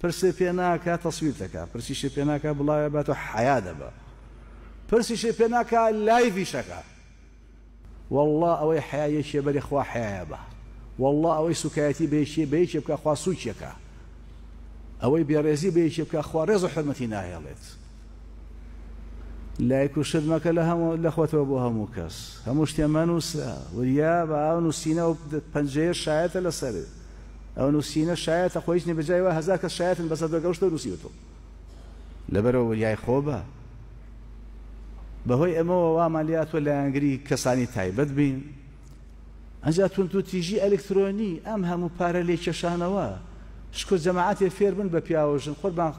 پرسێ پێ ناکە تەسویر دەکە پرسیشی بلای ناکە بڵایە بە تۆ حیا دەبە لایفی پێ ناکە لایڤیشەکە والله ئەوەی حیایەکیە بەری خوا حیاە بە والله اوی سکایتی بیشی بەیەکی بکا خوا سوچی کا اوی بیارزی بەیەکی بکا خوا رز حرمتی حرمەتی لایکو شد و شدمەکە لە هەموو لەخواتەوە بۆ هەموو کەس هەموو شتێمان وسە وریا بە ئاون و پنجیر و پنجەیە ئەو نووسینە شایەتە خۆیش نی بەجایەوە هەزار کە شایەتن بەسە دەگەشتە نووسیوتۆ لەبەرەوە یای خۆبە بەهۆی ئەمەوە وامالیاتوە لە ئەنگری کەسانی تایبەت بین ئەجا تون تو تیژی ئەلکترۆنی ئەم هەموو پارە لێ کێشانەوە شکو جەماعاتێ فێر بن بە پیاوەژن خۆربان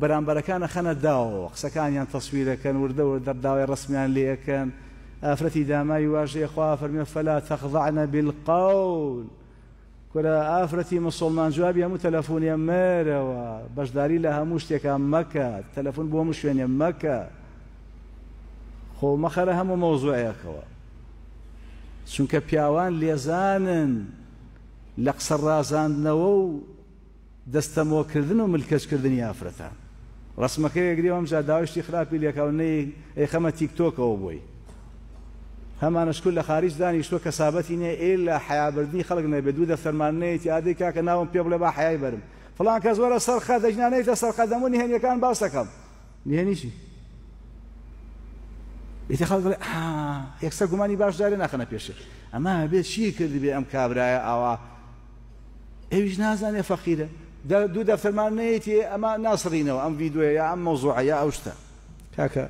بەرامبەرەکانە خەنە داوە قسەکانیان تەسویرەکەن وردەوە دەرداوای ڕسمیان لێەکەن ئافرەتی دامای واژێ خوا فەرمیە فەلا تەخضعە بالقول کۆرە ئافرەتی مسلمان جوابی هەموو تەلەفۆنیە مەرەوە بەشداری لە هەموو شتێکان مەکە تەلەفۆن بۆ هەموو شوێنێ مەکە خۆ مەخەرە هەموو مەوزوعەکەەوە چونکە پیاوان لێزانن لە قسە ڕازاندنەوە و دەستەمۆکردن و ملکەچکردنی ئافرەتان ڕسمەکەی گرێوەم جا داوشتی خراپی لێکاو نەی ئەیخەمە تیکتۆکەوە بووی هەمانش کول لە خارج دانیشتوە نه ایلا حیا بردنی خلق نه دوو فرمان نه ئادی کاکە که پێ بڵێ با حیا برم فلان کس ور خدا خدا کە زۆرە سەرخە دەژنانەیتە سەرخە دەمونی هێنیەکان باس دەکەم نیەنیشی ئیتی خەڵ بڵێ یەکسەر گومانی باشدارێ ناخەنە پێشێ اما بێت چی کردی به بێ ئەم کابرایە ئاوا ئەویش نازانێ فەقیرە دوو دە اما ناصرینه و ام ویددیوە یا ام مۆزوعە یا ئەو که که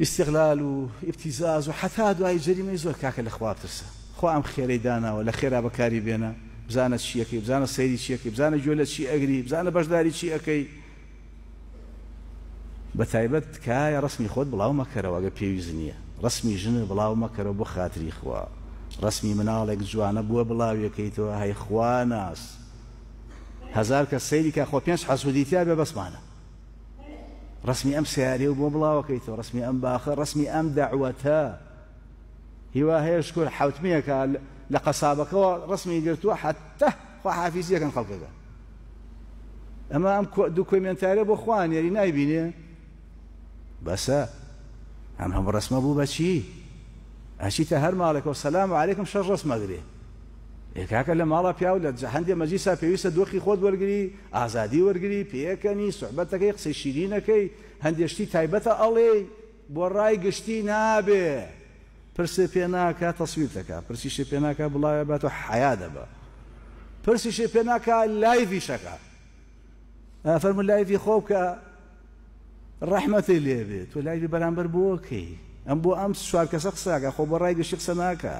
ئیسیغلال و ئیبتیزاز و حتا دوای جەریمەی زۆر کاکە لە خواترسە خوا ئەم خێرەی داناوە لە خێرا بەکاری بێنە بزانە چیەکەی بزانە سەیری چیەکەی بزانە گوێ لە چی ئەگری بزانە بەشداری چی ئەەکەی بە تایبەت تکایە ڕسمی خۆت بڵاو مەکەرەوە ئەگە پێویست نییە ڕسمی ژن بڵاو مەکەرەوە بۆ خااتری خوا ڕسمی مناڵێک جوانە بووە بڵاویەکەیتەوە هەیخوا ناس هزار کە سەیری کا خۆ پێنج حەسودیتیا بێ بەسمانە رسمي ام سياري وبوبلا وكيتو رسمي ام باخر رسمي ام دعوتها هو هي شكون حوت قال لقصابك رسمي قلتو حتى خو حافيزيه كان خلقك اما ام دوكيمنتاري بو اخوان يعني نايبيني بس هم هم رسمه بو بشي اشي تهر مالك والسلام عليكم شر رسمه قريه ئێکاکە لە ماڵە پیاو لە هەندێک مەجیسا پێویستە دۆخی خۆت وەرگری ئازادی وەرگری پێەکەنی سوحبەتەکەی قسەی شیرینەکەی هەندێشتی تایبەتە ئەڵێ بۆ ڕای گشتی نابێ پرسە پێ ناکە تەسویر دەکە پرسیشی پێ ناکە بڵایە بات و حیا دەبە پرسیشی پێ ناکە لایوی شەکە فەرمو لایوی خۆبکە ڕەحمەتی لێبێت و لایوی بەرامبەر بۆکەی ئەم بۆ ئەم سوار کەسە قسەکە خۆ بە ڕای گشتی قسە ناکە